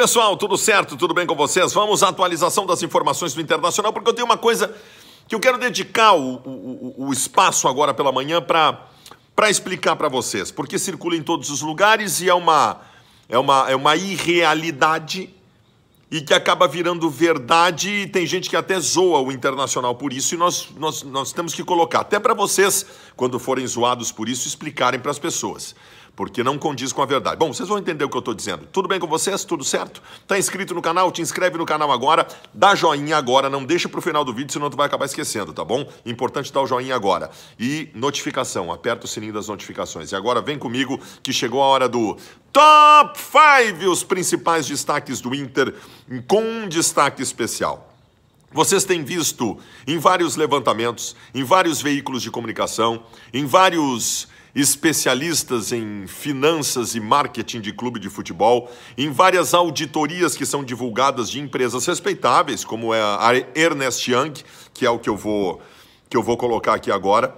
pessoal, tudo certo? Tudo bem com vocês? Vamos à atualização das informações do Internacional, porque eu tenho uma coisa que eu quero dedicar o, o, o espaço agora pela manhã para explicar para vocês, porque circula em todos os lugares e é uma, é uma, é uma irrealidade e que acaba virando verdade e tem gente que até zoa o Internacional por isso e nós, nós, nós temos que colocar, até para vocês, quando forem zoados por isso, explicarem para as pessoas porque não condiz com a verdade. Bom, vocês vão entender o que eu estou dizendo. Tudo bem com vocês? Tudo certo? Tá inscrito no canal? Te inscreve no canal agora, dá joinha agora, não deixa para o final do vídeo, senão tu vai acabar esquecendo, tá bom? Importante dar o joinha agora. E notificação, aperta o sininho das notificações. E agora vem comigo que chegou a hora do Top 5, os principais destaques do Inter com um destaque especial. Vocês têm visto em vários levantamentos, em vários veículos de comunicação, em vários especialistas em finanças e marketing de clube de futebol, em várias auditorias que são divulgadas de empresas respeitáveis, como é a Ernest Young, que é o que eu vou, que eu vou colocar aqui agora,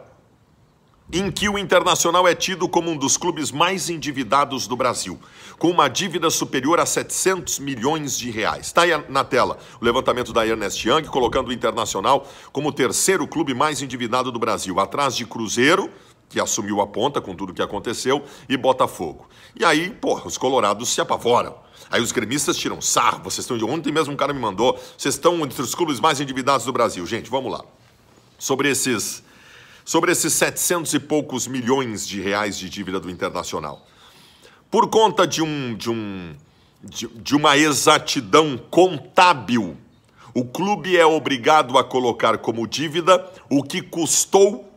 em que o Internacional é tido como um dos clubes mais endividados do Brasil, com uma dívida superior a 700 milhões de reais. Está aí na tela o levantamento da Ernest Young, colocando o Internacional como o terceiro clube mais endividado do Brasil, atrás de Cruzeiro, que assumiu a ponta com tudo que aconteceu, e Botafogo. E aí, porra, os colorados se apavoram. Aí os gremistas tiram sarro, vocês estão de ontem mesmo um cara me mandou, vocês estão entre os clubes mais endividados do Brasil. Gente, vamos lá. Sobre esses sobre esses 700 e poucos milhões de reais de dívida do Internacional. Por conta de um de um de, de uma exatidão contábil, o clube é obrigado a colocar como dívida o que custou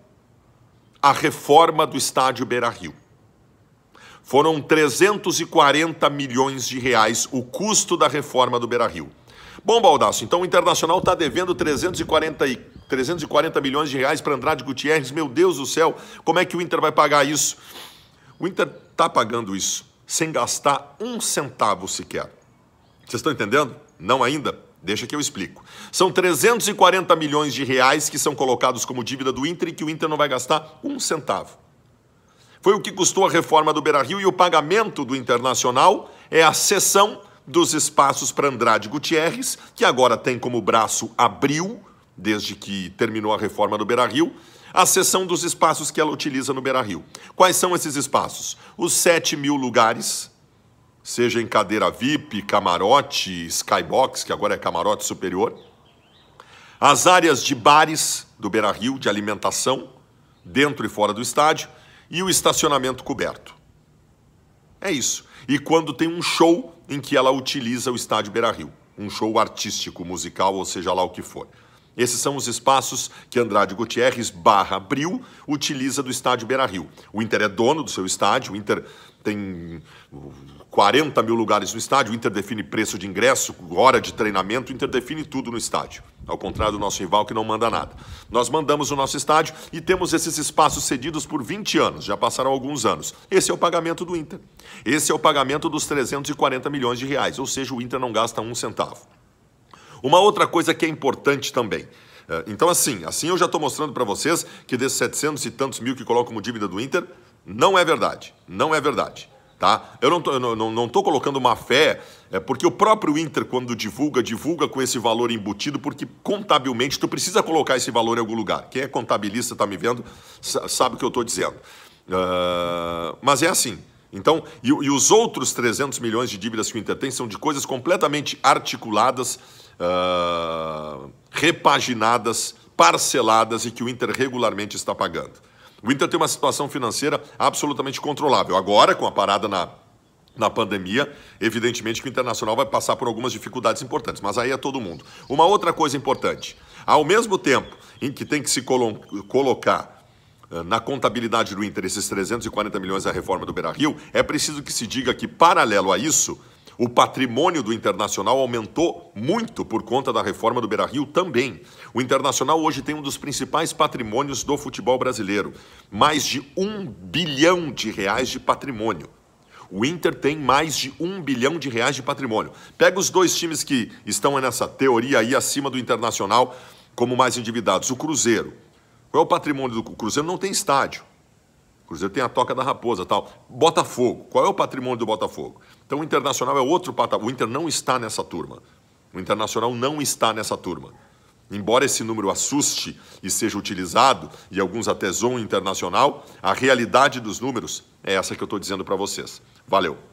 a reforma do estádio Beira-Rio. Foram 340 milhões de reais o custo da reforma do Beira-Rio. Bom, Baldaço, então o Internacional está devendo 340, 340 milhões de reais para Andrade Gutierrez. Meu Deus do céu, como é que o Inter vai pagar isso? O Inter está pagando isso sem gastar um centavo sequer. Vocês estão entendendo? Não ainda? Deixa que eu explico. São 340 milhões de reais que são colocados como dívida do Inter e que o Inter não vai gastar um centavo. Foi o que custou a reforma do Beira-Rio e o pagamento do Internacional é a cessão dos espaços para Andrade Gutierrez, que agora tem como braço Abril, desde que terminou a reforma do Beira-Rio, a cessão dos espaços que ela utiliza no Beira-Rio. Quais são esses espaços? Os 7 mil lugares seja em cadeira VIP, camarote, skybox, que agora é camarote superior, as áreas de bares do Beira Rio, de alimentação, dentro e fora do estádio, e o estacionamento coberto. É isso. E quando tem um show em que ela utiliza o estádio Beira Rio, um show artístico, musical, ou seja lá o que for. Esses são os espaços que Andrade Gutierrez barra Abril utiliza do estádio Beira-Rio. O Inter é dono do seu estádio, o Inter tem 40 mil lugares no estádio, o Inter define preço de ingresso, hora de treinamento, o Inter define tudo no estádio. Ao contrário do nosso rival que não manda nada. Nós mandamos o nosso estádio e temos esses espaços cedidos por 20 anos, já passaram alguns anos. Esse é o pagamento do Inter. Esse é o pagamento dos 340 milhões de reais, ou seja, o Inter não gasta um centavo. Uma outra coisa que é importante também. É, então, assim, assim eu já estou mostrando para vocês que desses 700 e tantos mil que colocam como dívida do Inter, não é verdade. Não é verdade. Tá? Eu não estou não, não, colocando uma fé, é, porque o próprio Inter, quando divulga, divulga com esse valor embutido, porque contabilmente tu precisa colocar esse valor em algum lugar. Quem é contabilista está me vendo, sabe o que eu estou dizendo. Uh, mas é assim. Então, e, e, os outros 300 milhões de dívidas que o Inter tem são de coisas completamente articuladas ah, repaginadas, parceladas e que o Inter regularmente está pagando. O Inter tem uma situação financeira absolutamente controlável. Agora, com a parada na, na pandemia, evidentemente que o Internacional vai passar por algumas dificuldades importantes, mas aí é todo mundo. Uma outra coisa importante: ao mesmo tempo em que tem que se colo colocar ah, na contabilidade do Inter esses 340 milhões da reforma do Beira-Rio, é preciso que se diga que, paralelo a isso, o patrimônio do Internacional aumentou muito por conta da reforma do Beira-Rio também. O Internacional hoje tem um dos principais patrimônios do futebol brasileiro, mais de um bilhão de reais de patrimônio. O Inter tem mais de um bilhão de reais de patrimônio. Pega os dois times que estão nessa teoria aí acima do Internacional como mais endividados. O Cruzeiro. Qual é o patrimônio do Cruzeiro? Não tem estádio. Cruzeiro tem a Toca da Raposa tal. Botafogo, qual é o patrimônio do Botafogo? Então o Internacional é outro patamar. O Inter não está nessa turma. O Internacional não está nessa turma. Embora esse número assuste e seja utilizado, e alguns até zoam internacional, a realidade dos números é essa que eu estou dizendo para vocês. Valeu!